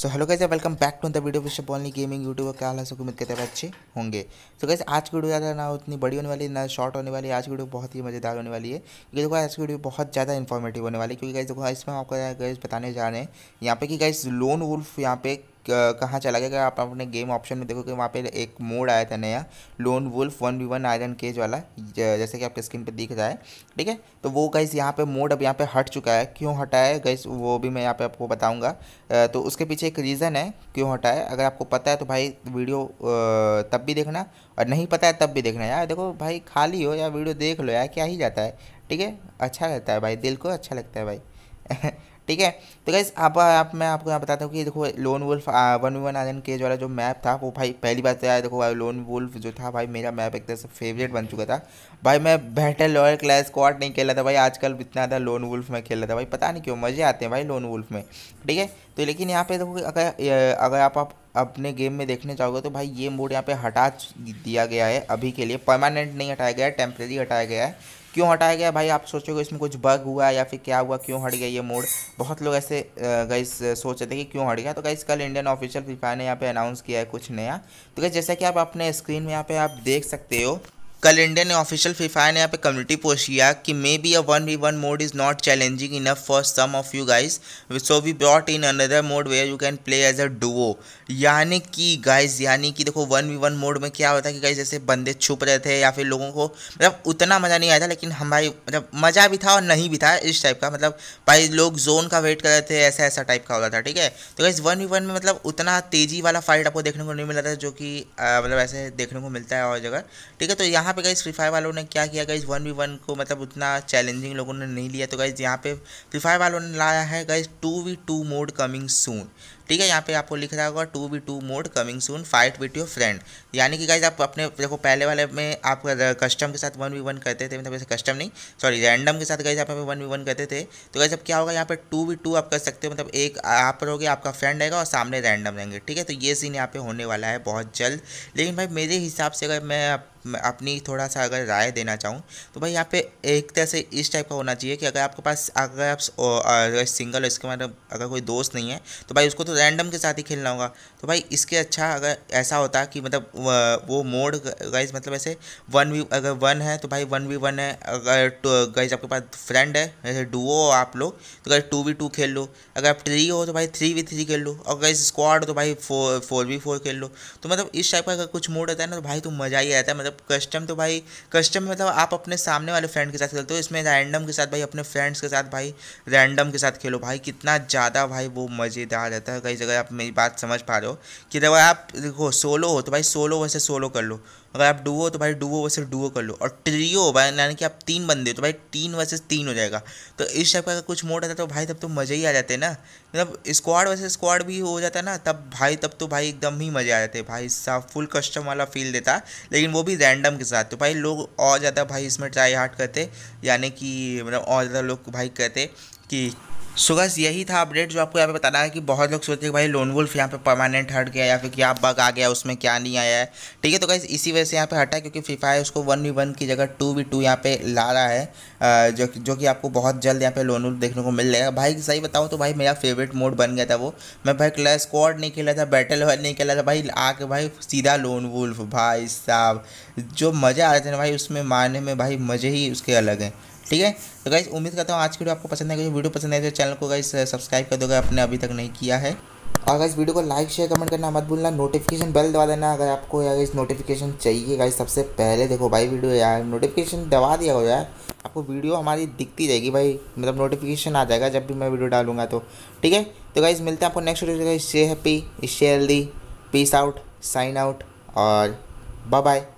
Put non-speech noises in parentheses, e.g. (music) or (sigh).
सो hello कैसे welcome back to the video विश्व बोलनी गेमिंग यूट्यूब क्या हाल है सब उम्मीद करते हैं अच्छे होंगे तो so, कैसे आज की वीडियो ज़्यादा ना उतनी बड़ी होने वाली ना शॉर्ट होने वाली आज की वीडियो बहुत ही मज़ेदार होने वाली है क्योंकि देखो आज की वीडियो बहुत ज़्यादा इन्फॉर्मेटिव होने वाली है क्योंकि कैसे देखो इसमें आपको गैस बताने जा रहे हैं यहाँ पे कि गैस लोन वुल्फ यहाँ पे कहाँ चला गया आप अपने गेम ऑप्शन में देखोगे वहाँ पे एक मोड आया था नया lone wolf one v one iron cage वाला जैसे कि आपके स्क्रीन पे दिख रहा है ठीक है तो वो गैस यहाँ पे मोड अब यहाँ पे हट चुका है क्यों हटा है गैस वो भी मैं यहाँ पे आपको बताऊँगा तो उसके पीछे एक रीज़न है क्यों हटा है अगर आपको पता है तो भाई वीडियो तब भी देखना और नहीं पता है तब भी देखना यार देखो भाई खाली हो या वीडियो देख लो यार क्या ही जाता है ठीक है अच्छा रहता है भाई दिल को अच्छा लगता है भाई (laughs) ठीक है तो गैस आप, आप मैं आपको यहाँ बताता हूँ कि देखो lone wolf one one iron cage वाला जो मैप था वो भाई पहली बात तो आया देखो भाई लोन वुल्फ जो था भाई मेरा मैप एक तरह से फेवरेट बन चुका था भाई मैं बैटल लॉयर क्लास स्क्वाड नहीं खेला था भाई आजकल इतना ज़्यादा लोन वुल्फ में खेल रहा था भाई पता नहीं क्यों मज़े आते हैं भाई लोन वुल्फ में ठीक है तो लेकिन यहाँ पे देखो अगर अगर आप, आप अपने गेम में देखने जाओगे तो भाई ये मोड यहाँ पे हटा दिया गया है अभी के लिए परमानेंट नहीं हटाया गया है टेम्प्रेरी हटाया गया है क्यों हटाया गया भाई आप सोचोगे इसमें कुछ बग हुआ या फिर क्या हुआ क्यों हट गया ये मोड बहुत लोग ऐसे गाइस सोच रहे थे कि क्यों हट गया तो गाइस कल इंडियन ऑफिशियल फिफा ने यहाँ पे अनाउंस किया है कुछ नया तो गाइस जैसा कि आप अपने स्क्रीन में यहाँ पे आप देख सकते हो कल इंडिया ने ऑफिशियल फिफा ने यहाँ पे कम्युनिटी पोस्ट किया कि maybe a one v one mode is not challenging enough for some of you guys so we brought in another mode where you can play as a duo यानी कि guys यानी कि देखो one v one mode में क्या होता है कि गाइस जैसे बंदे छुप रहे थे या फिर लोगों को मतलब उतना मज़ा नहीं आया था लेकिन हमारी मतलब मज़ा भी था और नहीं भी था इस टाइप का मतलब भाई लोग जोन का वेट कर रहे थे ऐसा ऐसा टाइप का होता था ठीक है तो गाइज वन वी वन में मतलब उतना तेज़ी वाला फाइट आपको देखने को नहीं मिला था जो कि मतलब ऐसे देखने को मिलता है और जगह ठीक है तो यहाँ यहाँ पे गई फ्री फायर वालों ने क्या किया गई वन वी वन को मतलब उतना चैलेंजिंग लोगों ने नहीं लिया तो गाइज यहाँ पे फ्री फायर वालों ने लाया है guys two v two mode coming soon ठीक है यहाँ पे आपको लिख रहा होगा two B two mode coming soon fight with your friend यानी कि गाइज आप अपने देखो पहले वाले में आप कस्टम के साथ वन वी वन करते थे मतलब ऐसे कस्टम नहीं सॉरी रैंडम के साथ गाइज आप वन वी वन करते थे तो गाइज अब क्या होगा यहाँ पे टू वी टू आप कर सकते हो मतलब एक आप रहोगे आपका फ्रेंड रहेगा और सामने रैंडम रहेंगे ठीक है तो ये सीन यहाँ पे होने वाला है बहुत जल्द लेकिन भाई मेरे हिसाब से अगर मैं अपनी थोड़ा सा अगर राय देना चाहूँ तो भाई यहाँ पे एक तरह से इस टाइप का होना चाहिए कि अगर आपके पास अगर आप सिंगल इसके मतलब अगर कोई दोस्त नहीं है तो भाई उसको तो रैंडम के साथ ही खेलना होगा तो भाई इसके अच्छा अगर ऐसा होता कि मतलब वो मोड गाइज मतलब ऐसे वन वी अगर वन है तो भाई वन वी वन है अगर तो गाइज आपके पास फ्रेंड है जैसे डुओ हो आप लोग तो गाइज टू वी टू खेल लो अगर आप थ्री हो तो भाई थ्री वी थ्री खेल लो और गाइज स्क्वाड हो तो भाई फोर फोर वी फोर खेल लो तो मतलब इस टाइप का अगर कुछ मोड रहता है ना तो भाई तो मज़ा ही आता है मतलब कस्टम तो भाई कस्टम मतलब आप अपने सामने वाले फ्रेंड के साथ खेलते हो इसमें रैंडम के साथ भाई अपने फ्रेंड्स के साथ भाई रैंडम के साथ खेलो भाई कितना ज़्यादा भाई वो मज़ेदार रहता है कई जगह आप मेरी बात समझ पा रहे हो कि अगर आप देखो सोलो हो तो भाई सोलो वैसे सोलो कर लो अगर आप डुओ तो भाई डुओ वैसे डुओ कर लो और ट्रियो हो भाई यानी कि आप तीन बंदे हो तो भाई तीन वैसे तीन हो जाएगा तो इस टाइप का अगर कुछ मोड आता है तो भाई तब तो मज़े ही आ जाते हैं ना मतलब स्क्वाड वैसे स्क्वाड भी हो जाता है ना तब भाई तब तो भाई एकदम ही मज़े आ जाते हैं भाई साहब फुल कस्टम वाला फील देता लेकिन वो भी रैंडम के साथ तो भाई लोग और ज़्यादा भाई इसमें ट्राई हार्ट करते यानी कि मतलब और ज़्यादा लोग भाई कहते कि सो यही था अपडेट जो आपको यहाँ पे बताना है कि बहुत लोग सोचते हैं भाई लोन वुल्फ यहाँ पे परमानेंट हट गया या फिर क्या बग आ गया उसमें क्या नहीं आया है ठीक है तो गाइज इसी वजह से यहाँ पे हटा है क्योंकि फ्री फायर उसको वन वी वन की जगह टू वी टू यहाँ पे ला रहा है जो जो कि आपको बहुत जल्द यहाँ पे लोन वुल्फ देखने को मिल जाएगा भाई सही बताऊँ तो भाई मेरा फेवरेट मोड बन गया था वो मैं भाई क्लैश स्क्वाड नहीं खेला था बैटल हॉल नहीं खेला था भाई आके भाई सीधा लोन वुल्फ भाई साहब जो मज़ा आ रहे थे ना भाई उसमें मारने में भाई मज़े ही उसके अलग हैं ठीक है तो गाइज उम्मीद करता हूँ आज की वीडियो आपको पसंद आएगी वीडियो पसंद आए तो चैनल को गाइज सब्सक्राइब कर दो आपने अभी तक नहीं किया है और इस वीडियो को लाइक शेयर कमेंट करना मत भूलना नोटिफिकेशन बेल दबा देना अगर आपको यार इस नोटिफिकेशन चाहिए गाइस सबसे पहले देखो भाई वीडियो यार नोटिफिकेशन दबा दिया हो यार आपको वीडियो हमारी दिखती रहेगी भाई मतलब नोटिफिकेशन आ जाएगा जब भी मैं वीडियो डालूंगा तो ठीक है तो गाइस मिलते हैं आपको next video stay happy stay healthy peace out sign out और बाय बाय